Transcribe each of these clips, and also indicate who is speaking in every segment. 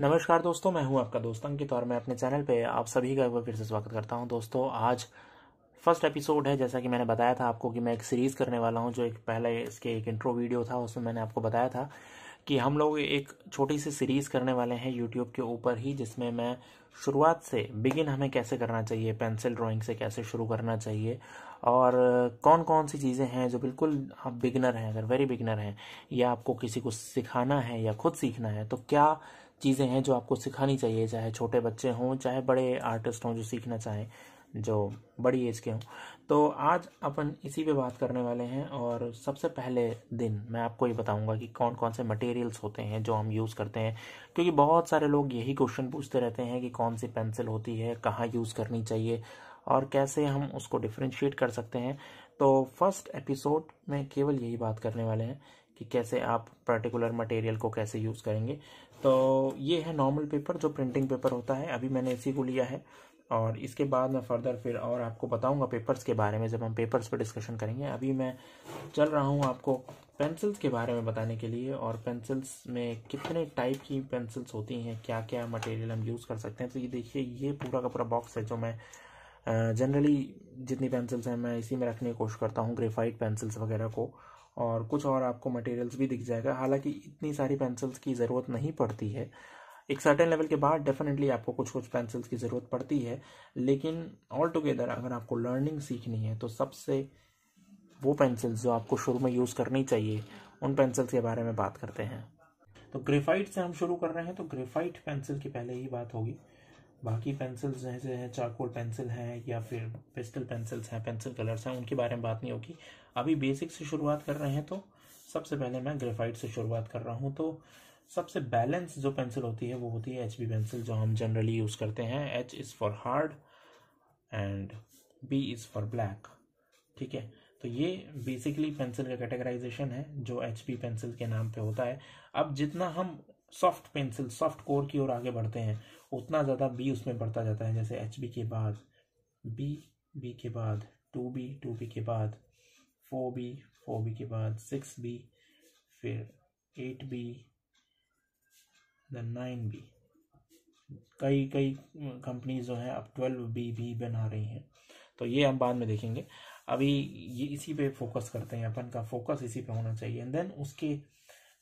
Speaker 1: नमस्कार दोस्तों मैं हूं आपका दोस्त अंकित और मैं अपने चैनल पे आप सभी का एक बार फिर से स्वागत करता हूं दोस्तों आज फर्स्ट एपिसोड है जैसा कि मैंने बताया था आपको कि मैं एक सीरीज़ करने वाला हूं जो एक पहले इसके एक इंट्रो वीडियो था उसमें मैंने आपको बताया था कि हम लोग एक छोटी सी सीरीज़ करने वाले हैं यूट्यूब के ऊपर ही जिसमें मैं शुरुआत से बिगिन हमें कैसे करना चाहिए पेंसिल ड्राइंग से कैसे शुरू करना चाहिए और कौन कौन सी चीज़ें हैं जो बिल्कुल आप बिगनर हैं अगर वेरी बिगनर हैं या आपको किसी को सिखाना है या खुद सीखना है तो क्या चीज़ें हैं जो आपको सिखानी चाहिए चाहे छोटे बच्चे हों चाहे बड़े आर्टिस्ट हों जो सीखना चाहें जो बड़ी एज के हों तो आज अपन इसी पे बात करने वाले हैं और सबसे पहले दिन मैं आपको ये बताऊंगा कि कौन कौन से मटेरियल्स होते हैं जो हम यूज़ करते हैं क्योंकि बहुत सारे लोग यही क्वेश्चन पूछते रहते हैं कि कौन सी पेंसिल होती है कहाँ यूज़ करनी चाहिए और कैसे हम उसको डिफ्रेंशिएट कर सकते हैं तो फर्स्ट एपिसोड में केवल यही बात करने वाले हैं कि कैसे आप पर्टिकुलर मटेरियल को कैसे यूज़ करेंगे तो ये है नॉर्मल पेपर जो प्रिंटिंग पेपर होता है अभी मैंने इसी को लिया है और इसके बाद मैं फर्दर फिर और आपको बताऊंगा पेपर्स के बारे में जब हम पेपर्स पर डिस्कशन करेंगे अभी मैं चल रहा हूँ आपको पेंसिल्स के बारे में बताने के लिए और पेंसिल्स में कितने टाइप की पेंसिल्स होती हैं क्या क्या मटेरियल हम यूज़ कर सकते हैं तो ये देखिए ये पूरा का पूरा बॉक्स है जो मैं जनरली जितनी पेंसिल्स हैं मैं इसी में रखने की कोशिश करता हूँ ग्रेफाइट पेंसिल्स वगैरह को और कुछ और आपको मटेरियल्स भी दिख जाएगा हालांकि इतनी सारी पेंसिल्स की ज़रूरत नहीं पड़ती है एक सर्टेन लेवल के बाद डेफिनेटली आपको कुछ कुछ पेंसिल्स की ज़रूरत पड़ती है लेकिन ऑल टुगेदर अगर आपको लर्निंग सीखनी है तो सबसे वो पेंसिल्स जो आपको शुरू में यूज़ करनी चाहिए उन पेंसिल्स के बारे में बात करते हैं तो ग्रेफाइट से हम शुरू कर रहे हैं तो ग्रेफाइट पेंसिल की पहले ही बात होगी बाकी पेंसिल्स जैसे हैं चारकोल पेंसिल हैं या फिर पेस्टल पेंसिल्स हैं पेंसिल कलर्स हैं उनके बारे में बात नहीं होगी अभी बेसिक से शुरुआत कर रहे हैं तो सबसे पहले मैं ग्रेफाइट से शुरुआत कर रहा हूँ तो सबसे बैलेंस जो पेंसिल होती है वो होती है एच बी पेंसिल जो हम जनरली यूज़ करते हैं H is for hard and B is for black ठीक है तो ये बेसिकली पेंसिल का कैटेगराइजेशन है जो एच पी पेंसिल के नाम पे होता है अब जितना हम सॉफ्ट पेंसिल सॉफ्ट कोर की ओर आगे बढ़ते हैं उतना ज़्यादा बी उसमें बढ़ता जाता है जैसे एच बी के बाद बी बी के बाद टू बी टू बी के बाद फोर बी फोर बी के बाद सिक्स बी फिर eight B then nine B कई कई कंपनीज जो हैं अब ट्वेल्व बी भी बना रही हैं तो ये हम बाद में देखेंगे अभी ये इसी पे फोकस करते हैं अपन का फोकस इसी पे होना चाहिए एंड देन उसके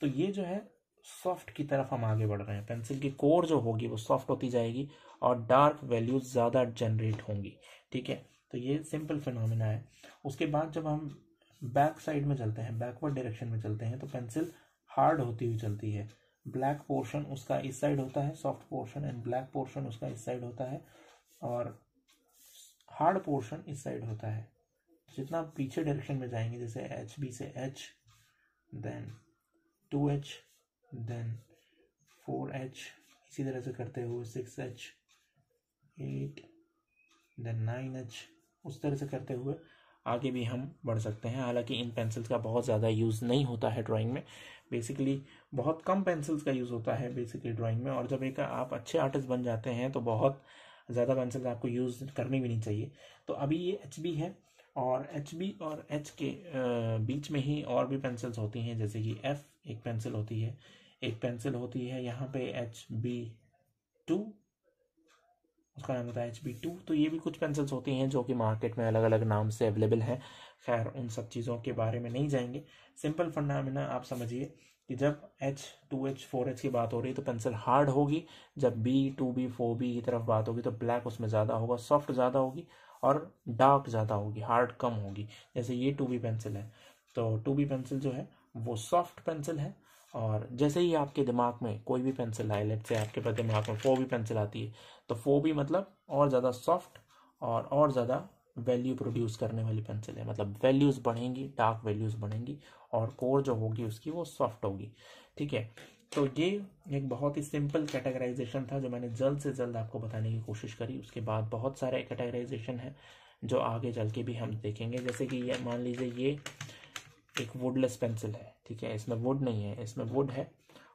Speaker 1: तो ये जो है सॉफ्ट की तरफ हम आगे बढ़ रहे हैं पेंसिल की कोर जो होगी वो सॉफ्ट होती जाएगी और डार्क वैल्यूज ज़्यादा जनरेट होंगी ठीक है तो ये सिंपल फिनोमिना है उसके बाद जब हम बैक साइड में चलते हैं बैकवर्ड डायरेक्शन में चलते हैं तो पेंसिल हार्ड होती हुई चलती है ब्लैक पोर्शन उसका इस साइड होता है soft portion and black portion उसका इस साइड होता है और हार्ड पोर्शन इस साइड होता है जितना पीछे डायरेक्शन में जाएंगे जैसे एच बी से H then two H then four H इसी तरह से करते हुए six H eight then nine H उस तरह से करते हुए आगे भी हम बढ़ सकते हैं हालांकि इन पेंसिल्स का बहुत ज़्यादा यूज़ नहीं होता है ड्राइंग में बेसिकली बहुत कम पेंसिल्स का यूज़ होता है बेसिकली ड्राइंग में और जब एक आप अच्छे आर्टिस्ट बन जाते हैं तो बहुत ज़्यादा पेंसिल्स आपको यूज़ करनी भी नहीं चाहिए तो अभी ये एच बी है और एच बी और एच के बीच में ही और भी पेंसिल्स होती हैं जैसे कि एफ़ एक पेंसिल होती है एक पेंसिल होती है यहाँ पे एच बी टू उसका नाम होता है एच बी टू तो ये भी कुछ पेंसिल्स होती हैं जो कि मार्केट में अलग अलग नाम से अवेलेबल हैं खैर उन सब चीज़ों के बारे में नहीं जाएंगे सिंपल फंडामिना आप समझिए कि जब H two H four H की बात हो रही है तो पेंसिल हार्ड होगी जब B two B four B की तरफ बात होगी तो ब्लैक उसमें ज़्यादा होगा सॉफ्ट ज़्यादा होगी और डार्क ज़्यादा होगी हार्ड कम होगी जैसे ये टू बी पेंसिल है तो टू बी पेंसिल जो है वो सॉफ्ट पेंसिल है और जैसे ही आपके दिमाग में कोई भी पेंसिल आए लेट से आपके पास दिमाग में फोबी पेंसिल आती है तो फोबी मतलब और ज़्यादा सॉफ्ट और और ज़्यादा वैल्यू प्रोड्यूस करने वाली पेंसिल है मतलब वैल्यूज़ बढ़ेंगी डार्क वैल्यूज़ बढ़ेंगी और कोर जो होगी उसकी वो सॉफ्ट होगी ठीक है तो ये एक बहुत ही सिंपल कैटेगराइजेशन था जो मैंने जल्द से जल्द आपको बताने की कोशिश करी उसके बाद बहुत सारे कैटेगराइजेशन है जो आगे चल के भी हम देखेंगे जैसे कि ये मान लीजिए ये एक वुडलेस पेंसिल है ठीक है इसमें वुड नहीं है इसमें वुड है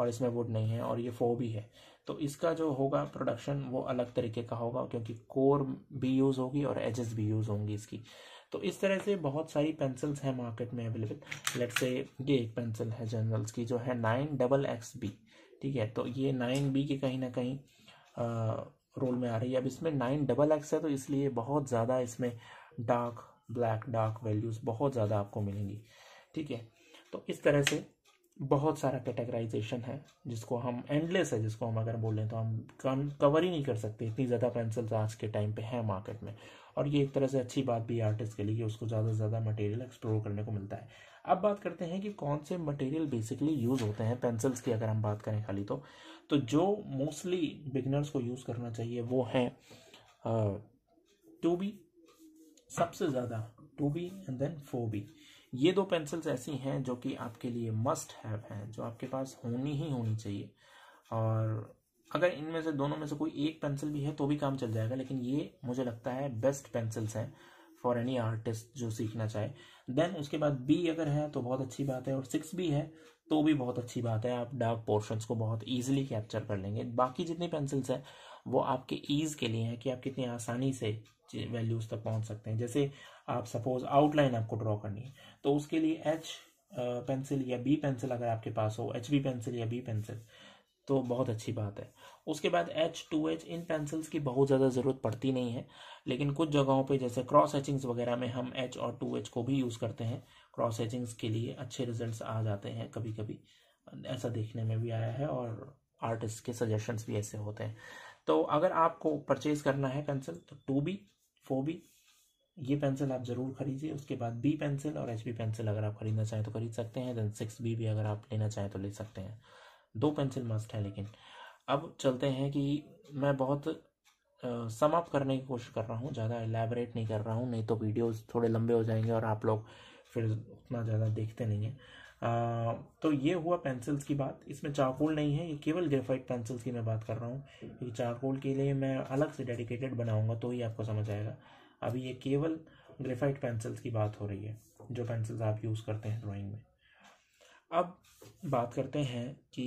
Speaker 1: और इसमें वुड नहीं है और ये फो भी है तो इसका जो होगा प्रोडक्शन वो अलग तरीके का होगा क्योंकि कोर भी यूज़ होगी और एजेस भी यूज़ होंगी इसकी तो इस तरह से बहुत सारी पेंसिल्स हैं मार्केट में अवेलेबल लेट से ये एक पेंसिल है जनरल्स की जो है नाइन डबल एक्स बी ठीक है तो ये नाइन बी के कहीं ना कहीं रोल में आ रही है अब इसमें नाइन डबल एक्स है तो इसलिए बहुत ज़्यादा इसमें डार्क ब्लैक डार्क वैल्यूज़ बहुत ज़्यादा आपको मिलेंगी ठीक है तो इस तरह से बहुत सारा कैटेगराइजेशन है जिसको हम एंडलेस है जिसको हम अगर बोलें तो हम कवर ही नहीं कर सकते इतनी ज़्यादा पेंसिल्स आज के टाइम पे हैं मार्केट में और ये एक तरह से अच्छी बात भी है आर्टिस्ट के लिए कि उसको ज़्यादा से ज़्यादा मटेरियल एक्सप्लोर करने को मिलता है अब बात करते हैं कि कौन से मटेरियल बेसिकली यूज़ होते हैं पेंसिल्स की अगर हम बात करें खाली तो तो जो मोस्टली बिगनर्स को यूज़ करना चाहिए वो हैं टू बी सबसे ज़्यादा two B and then four B ये दो पेंसिल्स ऐसी हैं जो कि आपके लिए मस्ट हैव हैं जो आपके पास होनी ही होनी चाहिए और अगर इनमें से दोनों में से कोई एक पेंसिल भी है तो भी काम चल जाएगा लेकिन ये मुझे लगता है बेस्ट पेंसिल्स हैं फॉर एनी आर्टिस्ट जो सीखना चाहे देन उसके बाद बी अगर है तो बहुत अच्छी बात है और सिक्स भी है तो भी बहुत अच्छी बात है आप डार्क पोर्शंस को बहुत ईजिली कैप्चर कर लेंगे बाकी जितनी पेंसिल्स हैं वो आपके ईज़ के लिए हैं कि आप कितनी आसानी से वैल्यूज़ तक पहुंच सकते हैं जैसे आप सपोज आउटलाइन आपको ड्रॉ करनी है तो उसके लिए एच पेंसिल या बी पेंसिल अगर आपके पास हो एच बी पेंसिल या बी पेंसिल तो बहुत अच्छी बात है उसके बाद एच टू एच इन पेंसिल्स की बहुत ज़्यादा ज़रूरत पड़ती नहीं है लेकिन कुछ जगहों पे जैसे क्रॉस एचिंग्स वगैरह में हम एच और टू एच को भी यूज़ करते हैं क्रॉस एचिंग्स के लिए अच्छे रिजल्ट्स आ जाते हैं कभी कभी ऐसा देखने में भी आया है और आर्टिस्ट के सजेशंस भी ऐसे होते हैं तो अगर आपको परचेज़ करना है पेंसिल तो टू बी फोर बी ये पेंसिल आप ज़रूर खरीदिए उसके बाद बी पेंसिल और एच बी पेंसिल अगर आप खरीदना चाहें तो खरीद सकते हैं देन सिक्स बी भी अगर आप लेना चाहें तो ले सकते हैं दो पेंसिल मस्ट है लेकिन अब चलते हैं कि मैं बहुत समअप करने की कोशिश कर रहा हूँ ज़्यादा एलेबरेट नहीं कर रहा हूँ नहीं तो वीडियोस थोड़े लंबे हो जाएंगे और आप लोग फिर उतना ज़्यादा देखते नहीं हैं तो ये हुआ पेंसिल्स की बात इसमें चारकोल नहीं है ये केवल ग्रेफाइट पेंसिल्स की मैं बात कर रहा हूँ क्योंकि चारकोल के लिए मैं अलग से डेडिकेटेड बनाऊँगा तो ही आपको समझ आएगा अभी ये केवल ग्रेफाइट पेंसिल्स की बात हो रही है जो पेंसिल्स आप यूज़ करते हैं ड्राइंग में अब बात करते हैं कि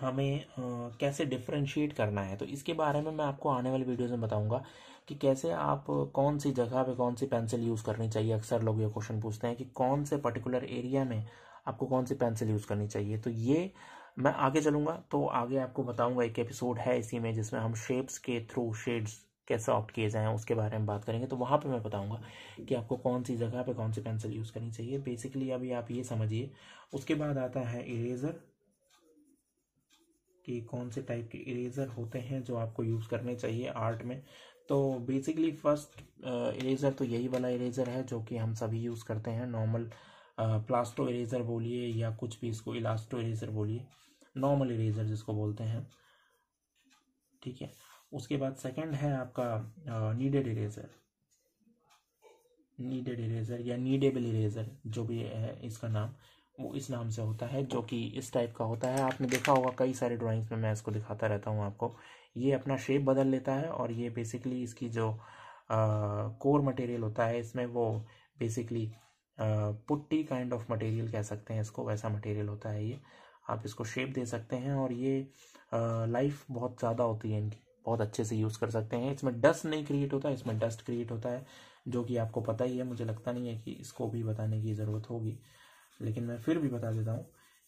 Speaker 1: हमें आ, कैसे डिफ्रेंशिएट करना है तो इसके बारे में मैं आपको आने वाली वीडियोज़ में बताऊंगा कि कैसे आप कौन सी जगह पे कौन सी पेंसिल यूज़ करनी चाहिए अक्सर लोग ये क्वेश्चन पूछते हैं कि कौन से पर्टिकुलर एरिया में आपको कौन सी पेंसिल यूज़ करनी चाहिए तो ये मैं आगे चलूँगा तो आगे आपको बताऊँगा एक एपिसोड है इसी में जिसमें हम शेप्स के थ्रू शेड्स कैसे ऑप्ट किए जाएँ उसके बारे में बात करेंगे तो वहाँ पर मैं बताऊँगा कि आपको कौन सी जगह पर कौन सी पेंसिल यूज़ करनी चाहिए बेसिकली अभी आप ये समझिए उसके बाद आता है इरेज़र कि कौन से टाइप के इरेज़र होते हैं जो आपको यूज़ करने चाहिए आर्ट में तो बेसिकली फर्स्ट इरेज़र तो यही वाला इरेज़र है जो कि हम सभी यूज़ करते हैं नॉर्मल प्लास्टो इरेज़र बोलिए या कुछ भी इसको इलास्टो इरेज़र बोलिए नॉर्मल इरेज़र जिसको बोलते हैं ठीक है उसके बाद सेकंड है आपका नीडेड इरेजर नीडेड इरेजर या नीडेबल इरेजर जो भी है इसका नाम वो इस नाम से होता है जो कि इस टाइप का होता है आपने देखा होगा कई सारे ड्राइंग्स में मैं इसको दिखाता रहता हूँ आपको ये अपना शेप बदल लेता है और ये बेसिकली इसकी जो कोर मटेरियल होता है इसमें वो basically putty kind of material कह सकते हैं इसको वैसा मटेरियल होता है ये आप इसको शेप दे सकते हैं और ये लाइफ बहुत ज़्यादा होती है इनकी बहुत अच्छे से यूज़ कर सकते हैं इसमें डस्ट नहीं क्रिएट होता इसमें डस्ट क्रिएट होता है जो कि आपको पता ही है मुझे लगता नहीं है कि इसको भी बताने की ज़रूरत होगी लेकिन मैं फिर भी बता देता हूँ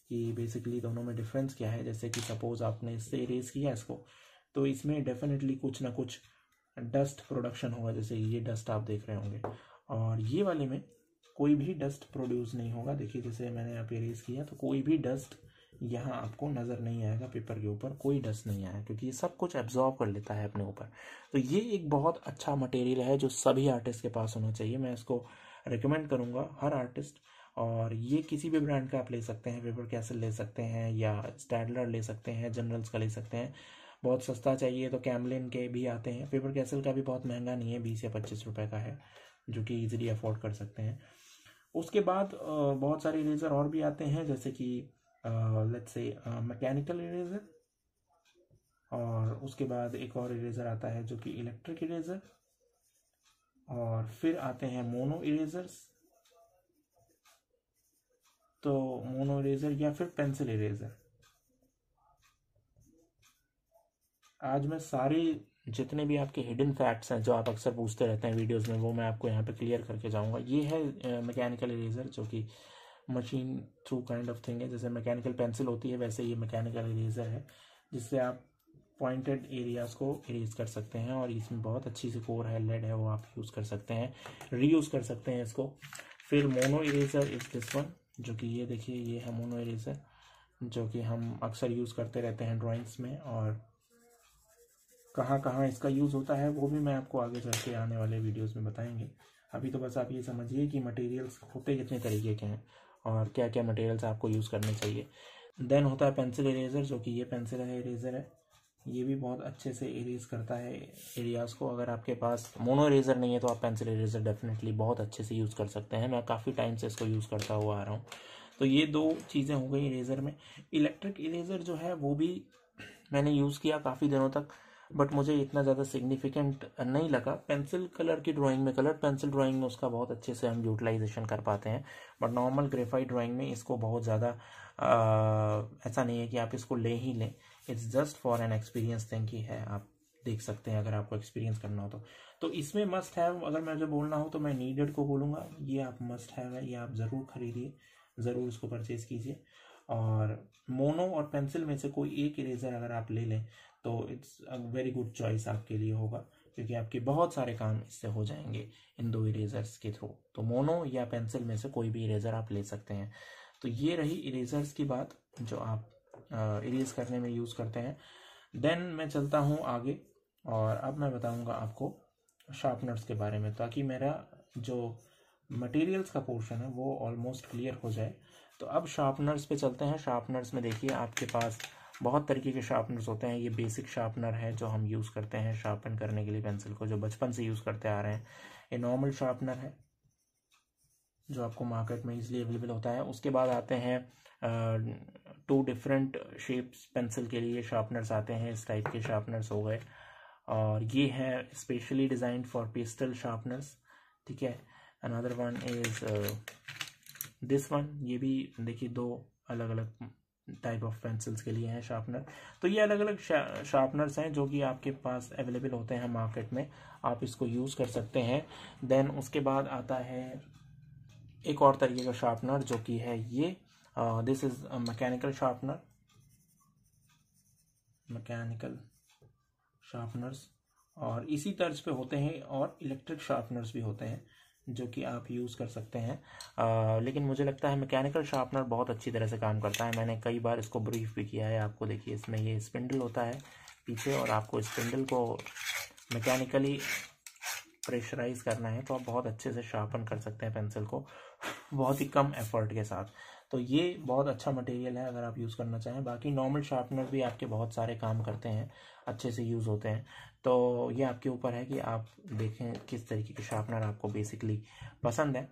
Speaker 1: कि बेसिकली दोनों में डिफरेंस क्या है जैसे कि सपोज़ आपने इससे इरेज किया इसको तो इसमें डेफिनेटली कुछ ना कुछ डस्ट प्रोडक्शन होगा जैसे ये डस्ट आप देख रहे होंगे और ये वाले में कोई भी डस्ट प्रोड्यूस नहीं होगा देखिए जैसे मैंने यहाँ पे इरेज किया तो कोई भी डस्ट यहाँ आपको नज़र नहीं आएगा पेपर के ऊपर कोई डस्ट नहीं आएगा क्योंकि ये सब कुछ एब्जॉर्व कर लेता है अपने ऊपर तो ये एक बहुत अच्छा मटेरियल है जो सभी आर्टिस्ट के पास होना चाहिए मैं इसको रिकमेंड करूँगा हर आर्टिस्ट और ये किसी भी ब्रांड का आप ले सकते हैं पेपर कैसल ले सकते हैं या स्टैंडलर ले सकते हैं जनरल्स का ले सकते हैं बहुत सस्ता चाहिए तो कैमलिन के भी आते हैं पेपर कैसल का भी बहुत महंगा नहीं है बीस या पच्चीस रुपये का है जो कि ईजिली अफोर्ड कर सकते हैं उसके बाद बहुत सारे इरेजर और भी आते हैं जैसे कि लेट्स से मैकेनिकल इरेजर और उसके बाद एक और इरेज़र आता है जो कि इलेक्ट्रिक इरेज़र और फिर आते हैं मोनो इरेज़र्स तो मोनो इरेज़र या फिर पेंसिल इरेज़र आज मैं सारे जितने भी आपके हिडन फैक्ट्स हैं जो आप अक्सर पूछते रहते हैं वीडियोस में वो मैं आपको यहाँ पे क्लियर करके जाऊँगा ये है मैकेनिकल uh, इरेज़र जो कि machine through kind of thing है जैसे मैकेनिकल पेंसिल होती है वैसे ये मैकेनिकल इरेजर है जिससे आप पॉइंटेड एरियाज़ को इरेज कर सकते हैं और इसमें बहुत अच्छी सी कोर है लेड है वो आप यूज़ कर सकते हैं रीयूज़ कर सकते हैं इसको फिर mono eraser is this one जो कि ये देखिए ये है मोनो इरेजर जो कि हम अक्सर यूज़ करते रहते हैं ड्राइंग्स में और कहाँ कहाँ इसका यूज़ होता है वो भी मैं आपको आगे चल के आने वाले वीडियोज़ में बताएंगे अभी तो बस आप ये समझिए कि मटेरियल्स होते कितने तरीके के हैं और क्या क्या मटेरियल्स आपको यूज़ करने चाहिए देन होता है पेंसिल इरेज़र जो कि ये पेंसिल है इरेज़र है ये भी बहुत अच्छे से इरेज करता है एरियाज़ को अगर आपके पास मोनो इरेज़र नहीं है तो आप पेंसिल इरेज़र डेफिनेटली बहुत अच्छे से यूज़ कर सकते हैं मैं काफ़ी टाइम से इसको यूज़ करता हुआ आ रहा हूँ तो ये दो चीज़ें हो गई इरेज़र में इलेक्ट्रिक इरेज़र जो है वो भी मैंने यूज़ किया काफ़ी दिनों तक बट मुझे इतना ज़्यादा सिग्निफिकेंट नहीं लगा पेंसिल कलर की ड्राइंग में कलर पेंसिल ड्राइंग में उसका बहुत अच्छे से हम यूटिलाइजेशन कर पाते हैं बट नॉर्मल ग्रेफाइट ड्राइंग में इसको बहुत ज़्यादा ऐसा नहीं है कि आप इसको ले ही लें it's just for an experience thing ही है आप देख सकते हैं अगर आपको एक्सपीरियंस करना हो तो तो इसमें मस्ट हैव अगर मैं जो बोलना हो तो मैं नीडेड को बोलूँगा ये आप मस्ट हैव है ये आप ज़रूर खरीदिए ज़रूर इसको परचेज़ कीजिए और मोनो और पेंसिल में से कोई एक इरेजर अगर आप ले लें तो it's a very good choice आपके लिए होगा क्योंकि आपके बहुत सारे काम इससे हो जाएंगे इन दो इरेजर्स के थ्रू तो मोनो या पेंसिल में से कोई भी इरेजर आप ले सकते हैं तो ये रही इरेजर्स की बात जो आप इरेज करने में यूज़ करते हैं देन मैं चलता हूँ आगे और अब मैं बताऊँगा आपको शार्पनर्स के बारे में ताकि मेरा जो मटेरियल्स का पोर्शन है वो ऑलमोस्ट क्लियर हो जाए तो अब शार्पनर्स पे चलते हैं शार्पनर्स में देखिए आपके पास बहुत तरीके के शार्पनर्स होते हैं ये बेसिक शार्पनर है जो हम यूज़ करते हैं शार्पन करने के लिए पेंसिल को जो बचपन से यूज़ करते आ रहे हैं ये नॉर्मल शार्पनर है जो आपको मार्केट में इजीली अवेलेबल होता है उसके बाद आते हैं टू डिफरेंट शेप्स पेंसिल के लिए शार्पनर्स आते हैं इस टाइप के शार्पनर्स हो गए और ये है specially design for pastel sharpeners ठीक है another one is this one ये भी देखिए दो अलग अलग टाइप ऑफ पेंसिल्स के लिए हैं शार्पनर तो ये अलग अलग शार्पनर्स हैं जो कि आपके पास अवेलेबल होते हैं मार्केट में आप इसको यूज़ कर सकते हैं देन उसके बाद आता है एक और तरीके का शार्पनर जो कि है ये this is mechanical sharpener mechanical sharpeners और इसी तर्ज पे होते हैं और इलेक्ट्रिक शार्पनर्स भी होते हैं जो कि आप यूज़ कर सकते हैं आ, लेकिन मुझे लगता है मैकेनिकल शार्पनर बहुत अच्छी तरह से काम करता है मैंने कई बार इसको ब्रीफ भी किया है आपको देखिए इसमें ये स्पिंडल होता है पीछे और आपको स्पिंडल को मैकेनिकली प्रेशराइज करना है तो आप बहुत अच्छे से शार्पन कर सकते हैं पेंसिल को बहुत ही कम एफर्ट के साथ तो ये बहुत अच्छा मटेरियल है अगर आप यूज़ करना चाहें बाकी नॉर्मल शार्पनर भी आपके बहुत सारे काम करते हैं अच्छे से यूज़ होते हैं तो ये आपके ऊपर है कि आप देखें किस तरीके के शार्पनर आपको बेसिकली पसंद है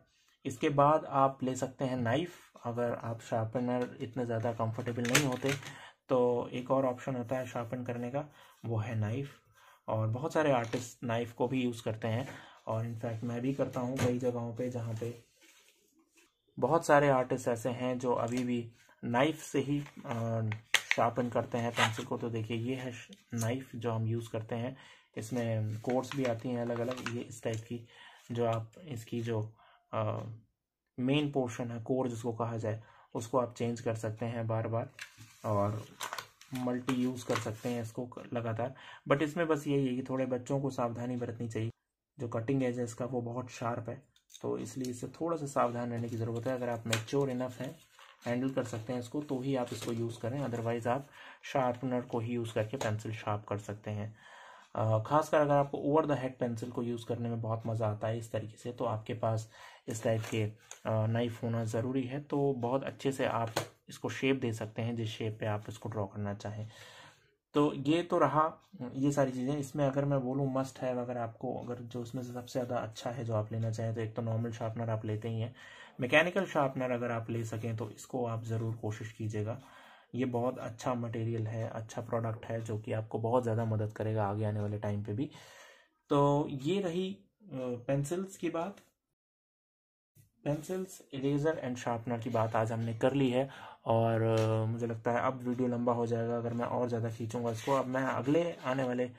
Speaker 1: इसके बाद आप ले सकते हैं नाइफ़ अगर आप शार्पनर इतने ज़्यादा कंफर्टेबल नहीं होते तो एक और ऑप्शन होता है शार्पन करने का वो है नाइफ़ और बहुत सारे आर्टिस्ट नाइफ़ को भी यूज़ करते हैं और इनफैक्ट मैं भी करता हूँ कई जगहों पे जहाँ पे बहुत सारे आर्टिस्ट ऐसे हैं जो अभी भी नाइफ से ही शार्पन करते हैं पेंसिल को तो देखिए ये है नाइफ जो हम यूज़ करते हैं इसमें कोर्स भी आती हैं अलग अलग ये इस टाइप की जो आप इसकी जो मेन पोर्शन है कोर जिसको कहा जाए उसको आप चेंज कर सकते हैं बार बार और मल्टी यूज़ कर सकते हैं इसको लगातार बट इसमें बस यही है कि थोड़े बच्चों को सावधानी बरतनी चाहिए जो कटिंग एज है इसका वो बहुत शार्प है तो इसलिए इससे थोड़ा सा सावधान रहने की ज़रूरत है अगर आप मेच्योर इनफ हैं हैंडल कर सकते हैं इसको तो ही आप इसको यूज़ करें अदरवाइज़ आप शार्पनर को ही यूज़ करके पेंसिल शार्प कर सकते हैं खासकर अगर आपको ओवर द हेड पेंसिल को यूज़ करने में बहुत मज़ा आता है इस तरीके से तो आपके पास इस टाइप के नाइफ होना ज़रूरी है तो बहुत अच्छे से आप इसको शेप दे सकते हैं जिस शेप पे आप इसको ड्रॉ करना चाहें तो ये तो रहा हम्म। ये सारी चीज़ें इसमें अगर मैं बोलूँ मस्ट है अगर आपको अगर जो उसमें से सबसे ज़्यादा अच्छा है जो आप लेना चाहें तो एक तो नॉर्मल शार्पनर आप लेते ही हैं मैकेनिकल शार्पनर अगर आप ले सकें तो इसको आप ज़रूर कोशिश कीजिएगा ये बहुत अच्छा मटेरियल है अच्छा प्रोडक्ट है जो कि आपको बहुत ज़्यादा मदद करेगा आगे आने वाले टाइम पे भी तो ये रही पेंसिल्स की बात पेंसिल्स इरेजर एंड शार्पनर की बात आज हमने कर ली है और मुझे लगता है अब वीडियो लंबा हो जाएगा अगर मैं और ज़्यादा खींचूंगा इसको अब मैं अगले आने वाले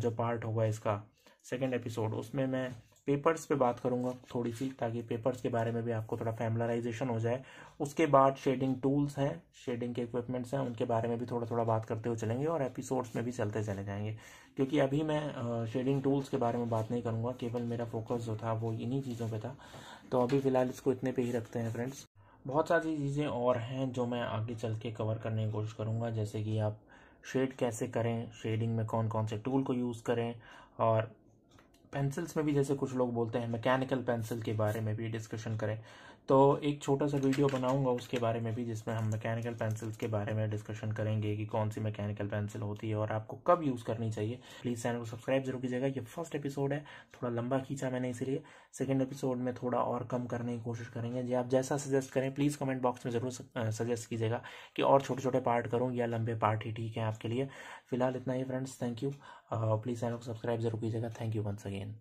Speaker 1: जो पार्ट होगा इसका सेकेंड एपिसोड उसमें मैं पेपर्स पे बात करूंगा थोड़ी सी ताकि पेपर्स के बारे में भी आपको थोड़ा फैमिलराइजेशन हो जाए उसके बाद शेडिंग टूल्स हैं शेडिंग के इक्विपमेंट्स हैं उनके बारे में भी थोड़ा थोड़ा बात करते हुए चलेंगे और एपिसोड्स में भी चलते चले जाएंगे क्योंकि अभी मैं शेडिंग टूल्स के बारे में बात नहीं करूँगा केवल मेरा फोकस जो था वो इन्हीं चीज़ों पर था तो अभी फ़िलहाल इसको इतने पर ही रखते हैं फ्रेंड्स बहुत सारी चीज़ें और हैं जो मैं आगे चल के कवर करने की कोशिश करूँगा जैसे कि आप शेड कैसे करें शेडिंग में कौन कौन से टूल को यूज़ करें और पेंसिल्स में भी जैसे कुछ लोग बोलते हैं मैकेनिकल पेंसिल के बारे में भी डिस्कशन करें तो एक छोटा सा वीडियो बनाऊंगा उसके बारे में भी जिसमें हम मैकेनिकल पेंसिल्स के बारे में डिस्कशन करेंगे कि कौन सी मैकेनिकल पेंसिल होती है और आपको कब यूज़ करनी चाहिए प्लीज़ चैनल को सब्सक्राइब जरूर कीजिएगा ये फर्स्ट एपिसोड है थोड़ा लंबा खींचा मैंने इसलिए सेकेंड एपिसोड में थोड़ा और कम करने की कोशिश करेंगे जी आप जैसा सजेस्ट करें प्लीज़ कमेंट बॉक्स में ज़रूर सजेस्ट कीजिएगा कि और छोटे छोटे पार्ट करूँ या लंबे पार्ट ही ठीक है आपके लिए फिलहाल इतना ही friends thank you please channel को सब्सक्राइब जरूर कीजिएगा थैंक यू वंस अगेन